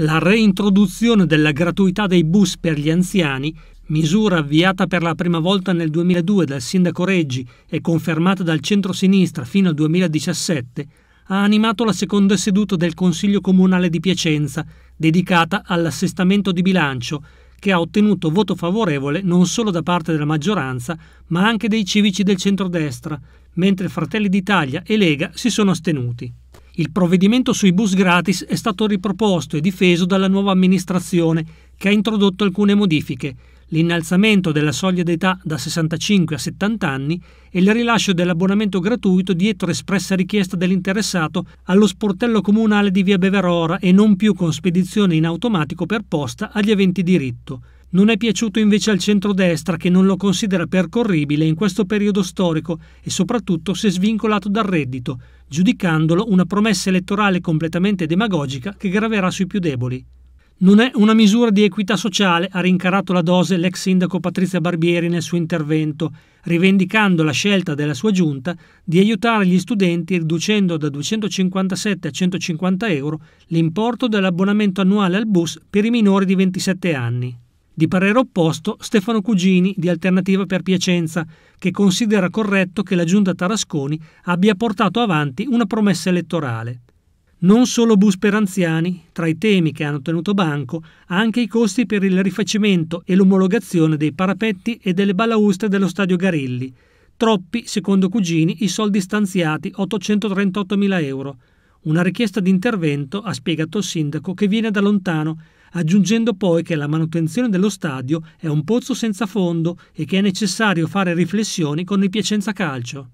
la reintroduzione della gratuità dei bus per gli anziani, misura avviata per la prima volta nel 2002 dal sindaco Reggi e confermata dal centro-sinistra fino al 2017, ha animato la seconda seduta del Consiglio Comunale di Piacenza, dedicata all'assestamento di bilancio, che ha ottenuto voto favorevole non solo da parte della maggioranza, ma anche dei civici del centrodestra, mentre Fratelli d'Italia e Lega si sono astenuti. Il provvedimento sui bus gratis è stato riproposto e difeso dalla nuova amministrazione, che ha introdotto alcune modifiche l'innalzamento della soglia d'età da 65 a 70 anni e il rilascio dell'abbonamento gratuito dietro espressa richiesta dell'interessato allo sportello comunale di via Beverora e non più con spedizione in automatico per posta agli eventi diritto. Non è piaciuto invece al centrodestra che non lo considera percorribile in questo periodo storico e soprattutto se svincolato dal reddito, giudicandolo una promessa elettorale completamente demagogica che graverà sui più deboli. Non è una misura di equità sociale, ha rincarato la dose l'ex sindaco Patrizia Barbieri nel suo intervento, rivendicando la scelta della sua giunta di aiutare gli studenti riducendo da 257 a 150 euro l'importo dell'abbonamento annuale al bus per i minori di 27 anni. Di parere opposto Stefano Cugini di Alternativa per Piacenza, che considera corretto che la giunta Tarasconi abbia portato avanti una promessa elettorale. Non solo bus per anziani, tra i temi che hanno tenuto banco anche i costi per il rifacimento e l'omologazione dei parapetti e delle balaustre dello stadio Garilli. Troppi, secondo Cugini, i soldi stanziati, 838.000 euro. Una richiesta di intervento, ha spiegato il sindaco, che viene da lontano, aggiungendo poi che la manutenzione dello stadio è un pozzo senza fondo e che è necessario fare riflessioni con il Piacenza Calcio.